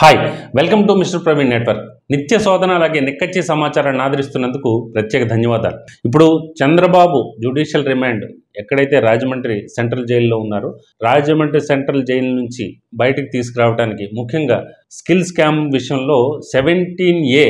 hi welcome to mister Praveen network నిత్య శోధన అలాగే నిక్కచ్చి సమాచారాన్ని ఆదరిస్తున్నందుకు ప్రత్యేక ధన్యవాదాలు ఇప్పుడు చంద్రబాబు జ్యుడిషియల్ రిమాండ్ ఎక్కడైతే రాజమండ్రి సెంట్రల్ జైల్లో ఉన్నారో రాజమండ్రి సెంట్రల్ జైలు నుంచి బయటకు తీసుకురావడానికి ముఖ్యంగా స్కిల్ స్కామ్ విషయంలో సెవెంటీన్ ఏ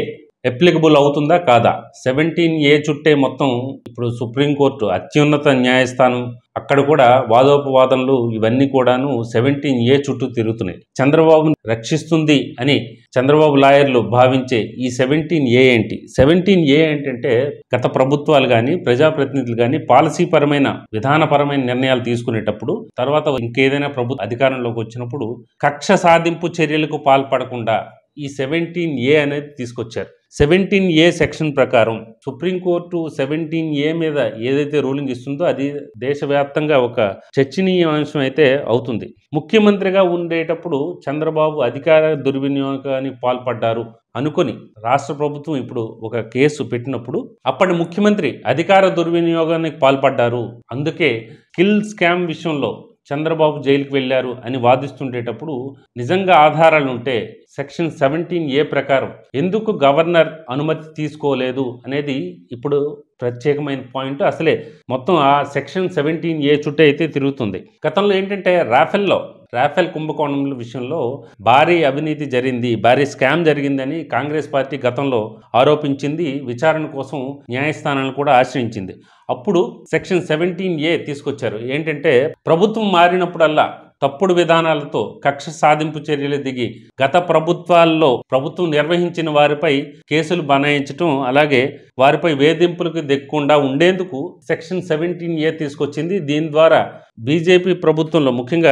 అప్లికబుల్ అవుతుందా కాదా సెవెంటీన్ ఏ చుట్టే మొత్తం ఇప్పుడు సుప్రీంకోర్టు అత్యున్నత న్యాయస్థానం అక్కడ కూడా వాదోపవాదనలు ఇవన్నీ కూడాను సెవెంటీన్ ఏ చుట్టూ తిరుగుతున్నాయి చంద్రబాబును రక్షిస్తుంది అని చంద్రబాబు లాయర్లు భావించే ఈ సెవెంటీన్ ఏ ఏంటి సెవెంటీన్ ఏ ఏంటంటే గత ప్రభుత్వాలు కానీ ప్రజాప్రతినిధులు కానీ పాలసీ పరమైన విధానపరమైన నిర్ణయాలు తీసుకునేటప్పుడు తర్వాత ఇంకేదైనా ప్రభుత్వ అధికారంలోకి వచ్చినప్పుడు కక్ష సాధింపు చర్యలకు పాల్పడకుండా ఈ సెవెంటీన్ ఏ అనేది తీసుకొచ్చారు సెవెంటీన్ ఏ సెక్షన్ ప్రకారం సుప్రీంకోర్టు సెవెంటీన్ ఏ మీద ఏదైతే రూలింగ్ ఇస్తుందో అది దేశవ్యాప్తంగా ఒక చర్చనీయాంశం అయితే అవుతుంది ముఖ్యమంత్రిగా ఉండేటప్పుడు చంద్రబాబు అధికార దుర్వినియోగానికి పాల్పడ్డారు అనుకొని రాష్ట్ర ప్రభుత్వం ఇప్పుడు ఒక కేసు పెట్టినప్పుడు అప్పటి ముఖ్యమంత్రి అధికార దుర్వినియోగానికి పాల్పడ్డారు అందుకే కిల్ స్కామ్ విషయంలో చంద్రబాబు జైలుకు వెళ్లారు అని వాదిస్తుండేటప్పుడు నిజంగా ఆధారాలు ఉంటే సెక్షన్ సెవెంటీన్ ఏ ప్రకారం ఎందుకు గవర్నర్ అనుమతి తీసుకోలేదు అనేది ఇప్పుడు ప్రత్యేకమైన పాయింట్ అసలే మొత్తం ఆ సెక్షన్ సెవెంటీన్ ఏ చుట్టూ అయితే తిరుగుతుంది గతంలో ఏంటంటే రాఫెల్లో రాఫెల్ కుంభకోణం విషయంలో భారీ అవినీతి జరిగింది భారీ స్కామ్ జరిగిందని కాంగ్రెస్ పార్టీ గతంలో ఆరోపించింది విచారణ కోసం న్యాయస్థానాలను కూడా ఆశ్రయించింది అప్పుడు సెక్షన్ సెవెంటీన్ ఏ తీసుకొచ్చారు ఏంటంటే ప్రభుత్వం మారినప్పుడల్లా తప్పుడు విధానాలతో కక్ష సాధింపు చర్యలు దిగి గత ప్రభుత్వాల్లో ప్రభుత్వం నిర్వహించిన వారిపై కేసులు బనాయించటం అలాగే వారిపై వేధింపులకు దిక్కుండా ఉండేందుకు సెక్షన్ సెవెంటీన్ ఏ తీసుకొచ్చింది దీని ద్వారా బీజేపీ ప్రభుత్వంలో ముఖ్యంగా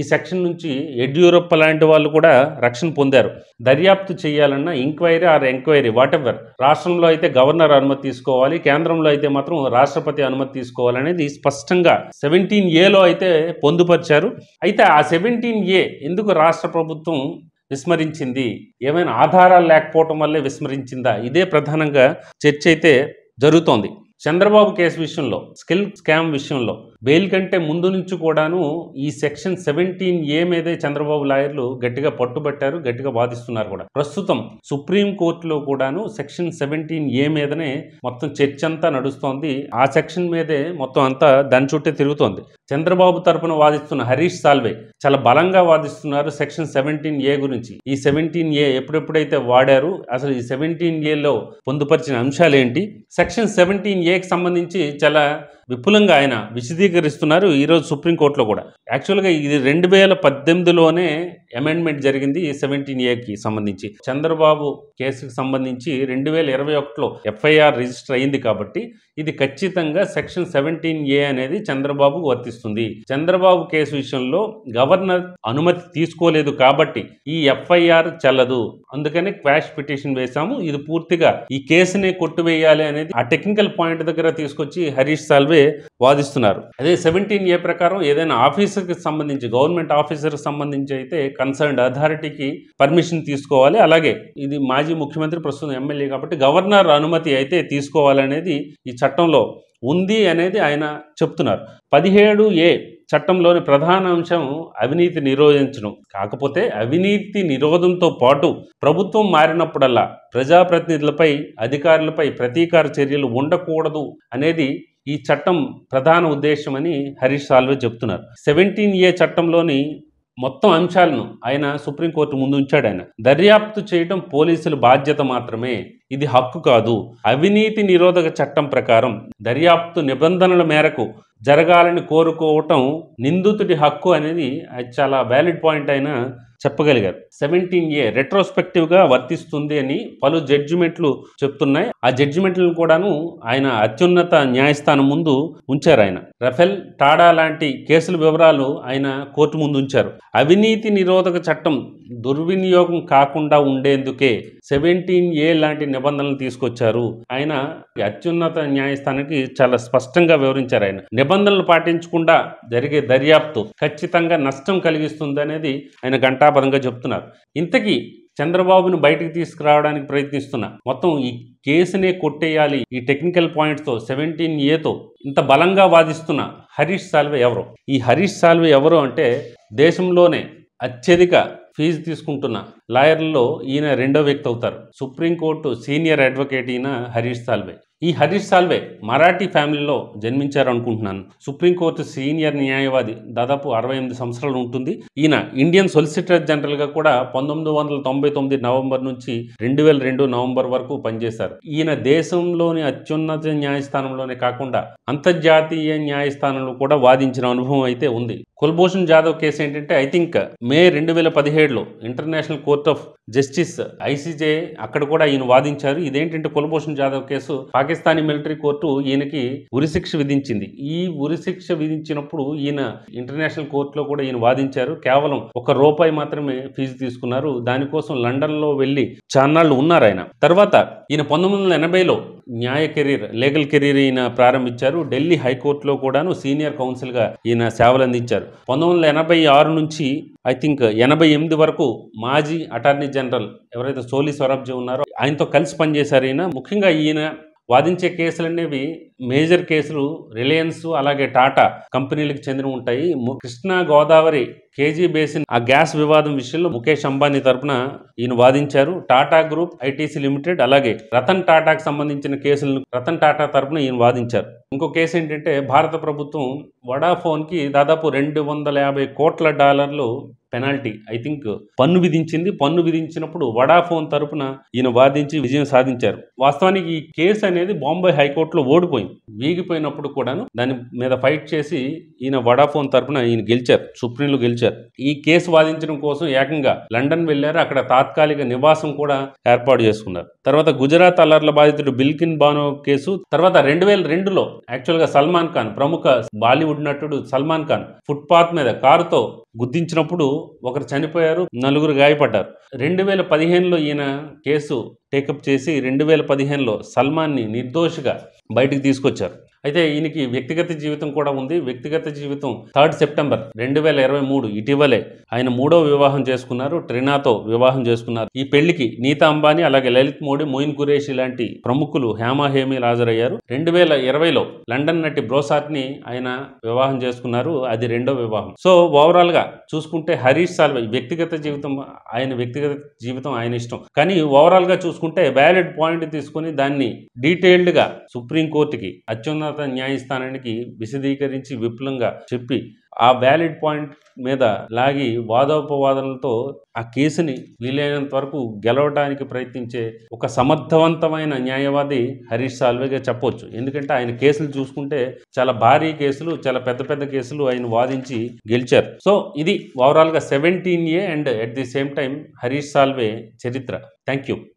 ఈ సెక్షన్ నుంచి యడ్యూరప్ప లాంటి వాళ్ళు కూడా రక్షణ పొందారు దర్యాప్తు చేయాలన్నా enquiry or enquiry whatever రాష్ట్రంలో అయితే గవర్నర్ అనుమతి తీసుకోవాలి కేంద్రంలో అయితే మాత్రం రాష్ట్రపతి అనుమతి తీసుకోవాలనేది స్పష్టంగా సెవెంటీన్ ఏలో అయితే పొందుపరిచారు అయితే ఆ సెవెంటీన్ ఏ ఎందుకు రాష్ట్ర ప్రభుత్వం విస్మరించింది ఏమైనా ఆధారాలు లేకపోవటం వల్లే విస్మరించిందా ఇదే ప్రధానంగా చర్చ అయితే జరుగుతోంది చంద్రబాబు కేసు విషయంలో స్కిల్ స్కామ్ విషయంలో బెయిల్ కంటే ముందు నుంచి కూడాను ఈ సెక్షన్ సెవెంటీన్ ఏ మీదే చంద్రబాబు లాయర్లు గట్టిగా పట్టుబట్టారు గట్టిగా వాదిస్తున్నారు కూడా ప్రస్తుతం సుప్రీం కోర్టులో కూడాను సెక్షన్ సెవెంటీన్ ఏ మీదనే మొత్తం చర్చ అంతా నడుస్తోంది ఆ సెక్షన్ మీదే మొత్తం అంతా దాని చుట్టే తిరుగుతోంది చంద్రబాబు తరపున వాదిస్తున్న హరీష్ సాల్వే చాలా బలంగా వాదిస్తున్నారు సెక్షన్ సెవెంటీన్ ఏ గురించి ఈ సెవెంటీన్ ఏ ఎప్పుడెప్పుడైతే వాడారు అసలు ఈ సెవెంటీన్ ఏలో పొందుపరిచిన అంశాలు ఏంటి సెక్షన్ సెవెంటీన్ ఏకి సంబంధించి చాలా విపులంగా ఆయన విశదీకరిస్తున్నారు ఈరోజు సుప్రీంకోర్టులో కూడా యాక్చువల్గా ఇది రెండు వేల పద్దెనిమిదిలోనే అమెండ్మెంట్ జరిగింది సెవెంటీన్ ఏకి సంబంధించి చంద్రబాబు కేసుకు సంబంధించి రెండు వేల ఇరవై ఒకటిలో ఎఫ్ఐఆర్ రిజిస్టర్ అయింది కాబట్టి ఇది ఖచ్చితంగా సెక్షన్ సెవెంటీన్ ఏ అనేది చంద్రబాబుకు వర్తిస్తుంది చంద్రబాబు కేసు విషయంలో గవర్నర్ అనుమతి తీసుకోలేదు కాబట్టి ఈ ఎఫ్ఐఆర్ చల్లదు అందుకనే క్వాష్ పిటిషన్ వేశాము ఇది పూర్తిగా ఈ కేసుని కొట్టువేయాలి అనేది ఆ టెక్నికల్ పాయింట్ దగ్గర తీసుకొచ్చి హరీష్ సాల్వే వాదిస్తున్నారు అదే సెవెంటీన్ ఏ ప్రకారం ఏదైనా ఆఫీసర్కి సంబంధించి గవర్నమెంట్ ఆఫీసర్కి సంబంధించి అయితే కన్సర్న్డ్ అథారిటీకి పర్మిషన్ తీసుకోవాలి అలాగే ఇది మాజీ ముఖ్యమంత్రి ప్రస్తుతం ఎమ్మెల్యే కాబట్టి గవర్నర్ అనుమతి అయితే తీసుకోవాలనేది ఈ చట్టంలో ఉంది అనేది ఆయన చెప్తున్నారు పదిహేడు ఏ చట్టంలోని ప్రధాన అంశం అవినీతి నిరోధించడం కాకపోతే అవినీతి నిరోధంతో పాటు ప్రభుత్వం మారినప్పుడల్లా ప్రజాప్రతినిధులపై అధికారులపై ప్రతీకార చర్యలు ఉండకూడదు అనేది ఈ చట్టం ప్రధాన అని హరీష్ సాల్వే చెప్తున్నారు సెవెంటీన్ ఏ చట్టంలోని మొత్తం అంశాలను ఆయన సుప్రీంకోర్టు ముందు ఉంచాడు ఆయన దర్యాప్తు చేయడం పోలీసుల బాధ్యత మాత్రమే ఇది హక్కు కాదు అవినీతి నిరోధక చట్టం ప్రకారం దర్యాప్తు నిబంధనల మేరకు జరగాలని కోరుకోవటం నిందితుడి హక్కు అనేది చాలా వ్యాలిడ్ పాయింట్ అయిన చెప్పగలిగారు సెవెంటీన్ ఏ గా వర్తిస్తుంది అని పలు జడ్జిమెంట్లు చెప్తున్నాయి ఆ జడ్జిమెంట్లను కూడాను ఆయన అత్యున్నత న్యాయస్థానం ముందు ఉంచారు ఆయన రఫెల్ టాడా లాంటి కేసుల వివరాలు ఆయన కోర్టు ముందు ఉంచారు అవినీతి నిరోధక చట్టం దుర్వినియోగం కాకుండా ఉండేందుకే సెవెంటీన్ ఏ లాంటి నిబంధనలు తీసుకొచ్చారు ఆయన అత్యున్నత న్యాయస్థానానికి చాలా స్పష్టంగా వివరించారు ఆయన నిబంధనలు పాటించకుండా జరిగే దర్యాప్తు ఖచ్చితంగా నష్టం కలిగిస్తుంది అనేది ఆయన ఘంటాపదంగా చెప్తున్నారు ఇంతకీ చంద్రబాబును బయటకు తీసుకురావడానికి ప్రయత్నిస్తున్న మొత్తం ఈ కేసునే కొట్టేయాలి ఈ టెక్నికల్ పాయింట్స్తో సెవెంటీన్ ఏతో ఇంత బలంగా వాదిస్తున్న హరీష్ సాల్వే ఎవరు ఈ హరీష్ సాల్వే ఎవరు అంటే దేశంలోనే అత్యధిక ఫీజు తీసుకుంటున్న లాయర్లలో ఈయన రెండో వ్యక్తి అవుతారు సుప్రీంకోర్టు సీనియర్ అడ్వకేట్ ఈయన హరీష్ సాల్వే ఈ హరీష్ సాల్వే మరాఠీ ఫ్యామిలీలో జన్మించారు అనుకుంటున్నాను సుప్రీంకోర్టు సీనియర్ న్యాయవాది దాదాపు అరవై ఎనిమిది సంవత్సరాలు ఉంటుంది ఈయన ఇండియన్ సొలిసిటర్ జనరల్గా కూడా పంతొమ్మిది వందల తొంభై తొమ్మిది నవంబర్ నుంచి రెండు వేల రెండు నవంబర్ వరకు పనిచేశారు ఈయన దేశంలోని అత్యున్నత న్యాయస్థానంలోనే కాకుండా అంతర్జాతీయ న్యాయస్థానంలో కూడా వాదించిన అనుభవం అయితే ఉంది కుల్భూషణ్ జాదవ్ కేసు ఏంటంటే ఐ థింక్ మే రెండు వేల పదిహేడులో International Court of Justice ICJ అక్కడ కూడా ఈయన వాదించారు ఇదేంటంటే Kulbhushan Jadhav case Pakistani military court ఈయనకి ఉరిశిక్ష విధించింది ఈ ఉరిశిక్ష విధించినప్పుడు ఈయన ఇంటర్నేషనల్ కోర్టులో కూడా ఈయన వాదించారు కేవలం ఒక రూపాయి మాత్రమే ఫీజు తీసుకున్నారు దానికోసం లండన్ లో వెళ్ళి చాన్నాళ్ళు ఉన్నారు ఆయన తర్వాత ఈయన పంతొమ్మిది వందల ఎనభైలో న్యాయ కెరీర్ లీగల్ కెరీర్ ఈయన ప్రారంభించారు ఢిల్లీ హైకోర్టులో కూడాను సీనియర్ కౌన్సిల్గా ఈయన సేవలు అందించారు పంతొమ్మిది వందల ఎనభై ఆరు నుంచి ఐ థింక్ ఎనభై ఎనిమిది వరకు మాజీ అటార్నీ జనరల్ ఎవరైతే సోలి స్వరాబ్జీ ఉన్నారో ఆయనతో కలిసి పనిచేశారు ఈయన ముఖ్యంగా ఈయన వాదించే కేసులు అనేవి మేజర్ కేసులు రిలయన్స్ అలాగే టాటా కంపెనీలకు చెందిన ఉంటాయి కృష్ణా గోదావరి కేజీ బేసిన్ ఆ గ్యాస్ వివాదం విషయంలో ముఖేష్ అంబానీ తరపున ఈయన వాదించారు టాటా గ్రూప్ ఐటీసీ లిమిటెడ్ అలాగే రతన్ టాటాకు సంబంధించిన కేసులను రతన్ టాటా తరపున ఈయన వాదించారు ఇంకో కేసు ఏంటంటే భారత ప్రభుత్వం వడాఫోన్కి దాదాపు రెండు వందల యాభై కోట్ల డాలర్లు పెనాల్టీ ఐ థింక్ పన్ను విధించింది పన్ను విధించినప్పుడు వడాఫోన్ తరపున ఈయన వాదించి విజయం సాధించారు వాస్తవానికి ఈ కేసు అనేది బాంబే హైకోర్టులో ఓడిపోయింది వీగిపోయినప్పుడు కూడాను దాని మీద ఫైట్ చేసి ఈయన వడాఫోన్ తరపున ఈయన గెలిచారు సుప్రీంలో గెలిచారు ఈ కేసు వాదించడం కోసం ఏకంగా లండన్ వెళ్ళారు అక్కడ తాత్కాలిక నివాసం కూడా ఏర్పాటు చేసుకున్నారు తర్వాత గుజరాత్ అల్లర్ల బాధితుడు బిల్కిన్ బానో కేసు తర్వాత రెండు వేల రెండులో యాక్చువల్గా సల్మాన్ ఖాన్ ప్రముఖ బాలీవుడ్ నటుడు సల్మాన్ ఖాన్ ఫుట్పాత్ మీద కారుతో గుద్దించినప్పుడు ఒకరు చనిపోయారు నలుగురు గాయపడ్డారు రెండు వేల పదిహేనులో ఈయన కేసు టేకప్ చేసి రెండు వేల పదిహేనులో సల్మాన్ని నిర్దోషిగా బయటికి తీసుకొచ్చారు అయితే ఈయనకి వ్యక్తిగత జీవితం కూడా ఉంది వ్యక్తిగత జీవితం థర్డ్ సెప్టెంబర్ రెండు వేల ఇరవై మూడు ఇటీవలే ఆయన మూడో వివాహం చేసుకున్నారు ట్రినాతో వివాహం చేసుకున్నారు ఈ పెళ్లికి నీతా అంబానీ అలాగే లలిత్ మోడీ మోయిన్ కురేషి లాంటి ప్రముఖులు హేమీలు హాజరయ్యారు రెండు వేల ఇరవైలో లండన్ నటి బ్రోసాట్ని ఆయన వివాహం చేసుకున్నారు అది రెండో వివాహం సో ఓవరాల్గా చూసుకుంటే హరీష్ సాల్వే వ్యక్తిగత జీవితం ఆయన వ్యక్తిగత జీవితం ఆయన ఇష్టం కానీ ఓవరాల్గా చూసుకుంటే వ్యాలిడ్ పాయింట్ తీసుకుని దాన్ని డీటెయిల్డ్గా సుప్రీంకోర్టుకి అత్యున్నత ఉన్నత న్యాయస్థానానికి విశదీకరించి విపులంగా చెప్పి ఆ వ్యాలిడ్ పాయింట్ మీద లాగి వాదోపవాదనలతో ఆ కేసుని వీలైనంత వరకు గెలవడానికి ప్రయత్నించే ఒక సమర్థవంతమైన న్యాయవాది హరీష్ సాల్వేగా చెప్పొచ్చు ఎందుకంటే ఆయన కేసులు చూసుకుంటే చాలా భారీ కేసులు చాలా పెద్ద పెద్ద కేసులు ఆయన వాదించి గెలిచారు సో ఇది ఓవరాల్గా seventeen A and at the same time Harish Salve చరిత్ర థ్యాంక్ యూ